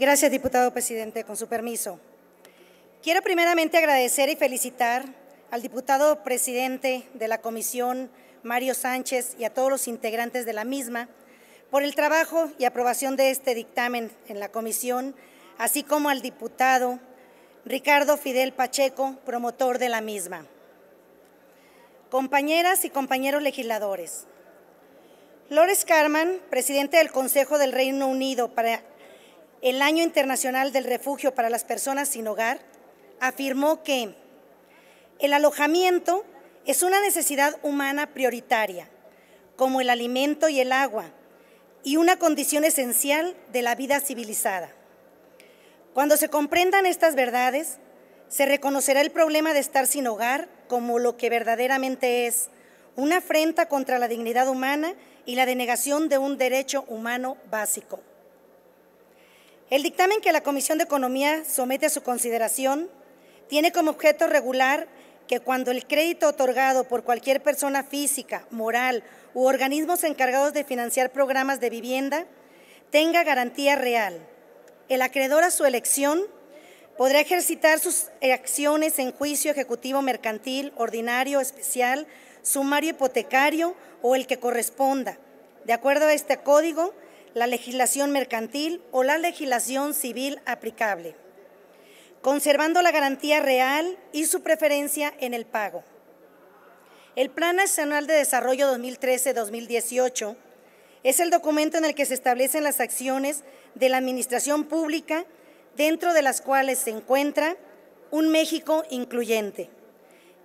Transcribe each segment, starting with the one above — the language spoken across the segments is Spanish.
Gracias, diputado presidente, con su permiso. Quiero primeramente agradecer y felicitar al diputado presidente de la comisión, Mario Sánchez, y a todos los integrantes de la misma por el trabajo y aprobación de este dictamen en la comisión, así como al diputado Ricardo Fidel Pacheco, promotor de la misma. Compañeras y compañeros legisladores, Lores Carman, presidente del Consejo del Reino Unido para el Año Internacional del Refugio para las Personas sin Hogar, afirmó que el alojamiento es una necesidad humana prioritaria, como el alimento y el agua, y una condición esencial de la vida civilizada. Cuando se comprendan estas verdades, se reconocerá el problema de estar sin hogar como lo que verdaderamente es, una afrenta contra la dignidad humana y la denegación de un derecho humano básico. El dictamen que la Comisión de Economía somete a su consideración tiene como objeto regular que cuando el crédito otorgado por cualquier persona física, moral u organismos encargados de financiar programas de vivienda tenga garantía real. El acreedor a su elección podrá ejercitar sus acciones en juicio ejecutivo mercantil, ordinario, especial, sumario hipotecario o el que corresponda. De acuerdo a este código, la legislación mercantil o la legislación civil aplicable, conservando la garantía real y su preferencia en el pago. El Plan Nacional de Desarrollo 2013-2018 es el documento en el que se establecen las acciones de la administración pública dentro de las cuales se encuentra un México incluyente,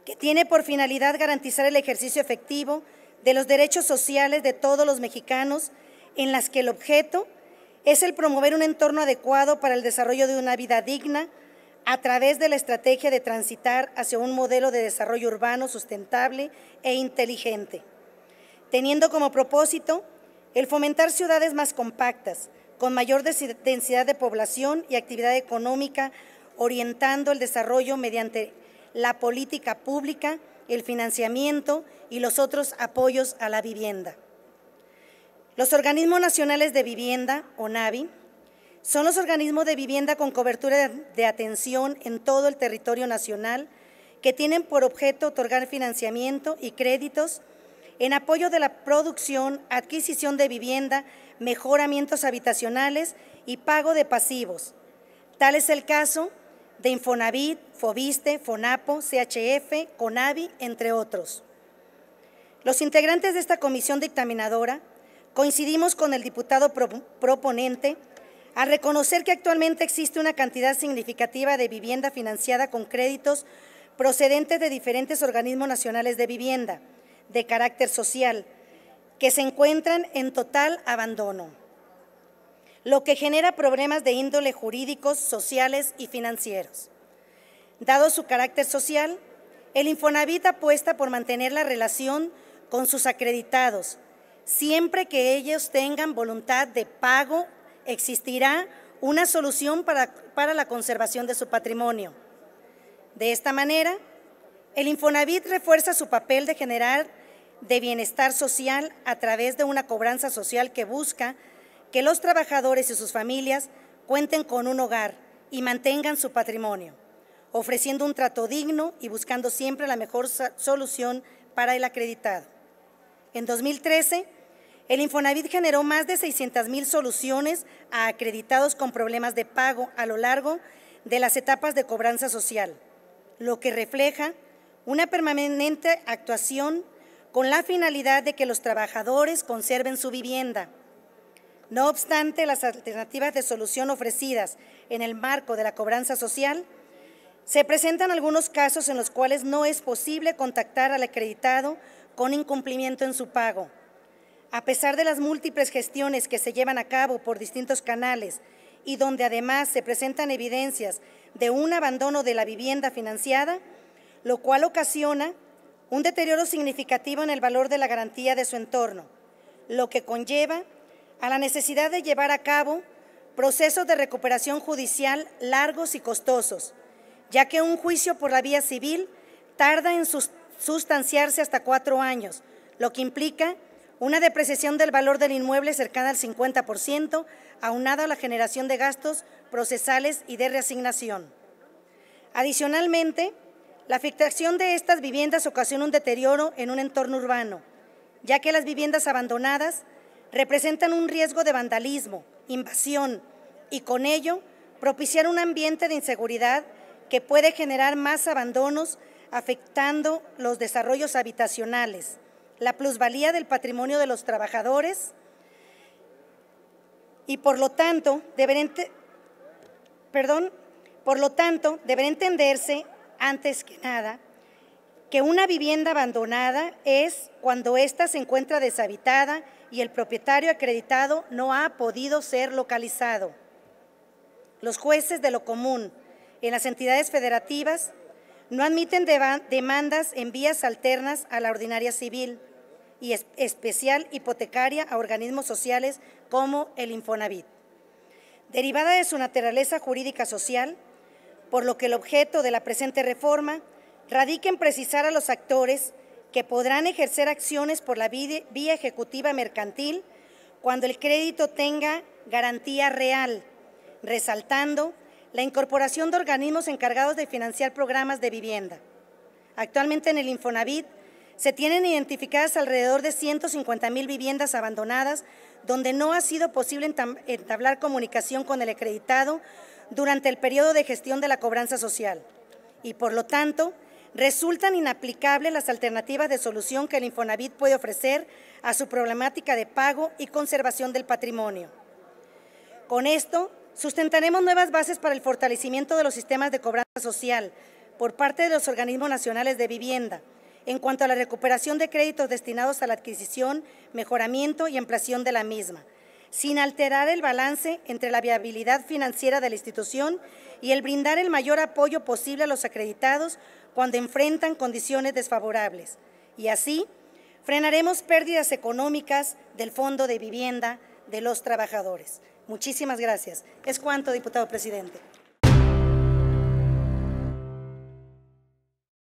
que tiene por finalidad garantizar el ejercicio efectivo de los derechos sociales de todos los mexicanos en las que el objeto es el promover un entorno adecuado para el desarrollo de una vida digna a través de la estrategia de transitar hacia un modelo de desarrollo urbano sustentable e inteligente, teniendo como propósito el fomentar ciudades más compactas, con mayor densidad de población y actividad económica, orientando el desarrollo mediante la política pública, el financiamiento y los otros apoyos a la vivienda. Los organismos nacionales de vivienda, o ONAVI, son los organismos de vivienda con cobertura de atención en todo el territorio nacional que tienen por objeto otorgar financiamiento y créditos en apoyo de la producción, adquisición de vivienda, mejoramientos habitacionales y pago de pasivos. Tal es el caso de Infonavit, Fobiste, Fonapo, CHF, CONAVI, entre otros. Los integrantes de esta comisión dictaminadora coincidimos con el diputado proponente al reconocer que actualmente existe una cantidad significativa de vivienda financiada con créditos procedentes de diferentes organismos nacionales de vivienda de carácter social que se encuentran en total abandono, lo que genera problemas de índole jurídicos, sociales y financieros. Dado su carácter social, el Infonavit apuesta por mantener la relación con sus acreditados, Siempre que ellos tengan voluntad de pago, existirá una solución para, para la conservación de su patrimonio. De esta manera, el Infonavit refuerza su papel de generar de bienestar social a través de una cobranza social que busca que los trabajadores y sus familias cuenten con un hogar y mantengan su patrimonio, ofreciendo un trato digno y buscando siempre la mejor solución para el acreditado. En 2013, el Infonavit generó más de 600 mil soluciones a acreditados con problemas de pago a lo largo de las etapas de cobranza social, lo que refleja una permanente actuación con la finalidad de que los trabajadores conserven su vivienda. No obstante, las alternativas de solución ofrecidas en el marco de la cobranza social, se presentan algunos casos en los cuales no es posible contactar al acreditado con incumplimiento en su pago a pesar de las múltiples gestiones que se llevan a cabo por distintos canales y donde además se presentan evidencias de un abandono de la vivienda financiada, lo cual ocasiona un deterioro significativo en el valor de la garantía de su entorno, lo que conlleva a la necesidad de llevar a cabo procesos de recuperación judicial largos y costosos, ya que un juicio por la vía civil tarda en sustanciarse hasta cuatro años, lo que implica una depreciación del valor del inmueble cercana al 50%, aunada a la generación de gastos procesales y de reasignación. Adicionalmente, la afectación de estas viviendas ocasiona un deterioro en un entorno urbano, ya que las viviendas abandonadas representan un riesgo de vandalismo, invasión y con ello propiciar un ambiente de inseguridad que puede generar más abandonos afectando los desarrollos habitacionales la plusvalía del patrimonio de los trabajadores y por lo tanto perdón, por lo tanto deberá entenderse antes que nada que una vivienda abandonada es cuando ésta se encuentra deshabitada y el propietario acreditado no ha podido ser localizado. Los jueces de lo común en las entidades federativas no admiten demandas en vías alternas a la ordinaria civil y especial hipotecaria a organismos sociales como el Infonavit. Derivada de su naturaleza jurídica social, por lo que el objeto de la presente reforma radica en precisar a los actores que podrán ejercer acciones por la vía ejecutiva mercantil cuando el crédito tenga garantía real, resaltando la incorporación de organismos encargados de financiar programas de vivienda. Actualmente en el Infonavit se tienen identificadas alrededor de 150 mil viviendas abandonadas donde no ha sido posible entablar comunicación con el acreditado durante el periodo de gestión de la cobranza social y por lo tanto resultan inaplicables las alternativas de solución que el Infonavit puede ofrecer a su problemática de pago y conservación del patrimonio. Con esto Sustentaremos nuevas bases para el fortalecimiento de los sistemas de cobranza social por parte de los organismos nacionales de vivienda en cuanto a la recuperación de créditos destinados a la adquisición, mejoramiento y ampliación de la misma, sin alterar el balance entre la viabilidad financiera de la institución y el brindar el mayor apoyo posible a los acreditados cuando enfrentan condiciones desfavorables. Y así, frenaremos pérdidas económicas del Fondo de Vivienda de los Trabajadores. Muchísimas gracias. Es cuanto, diputado presidente.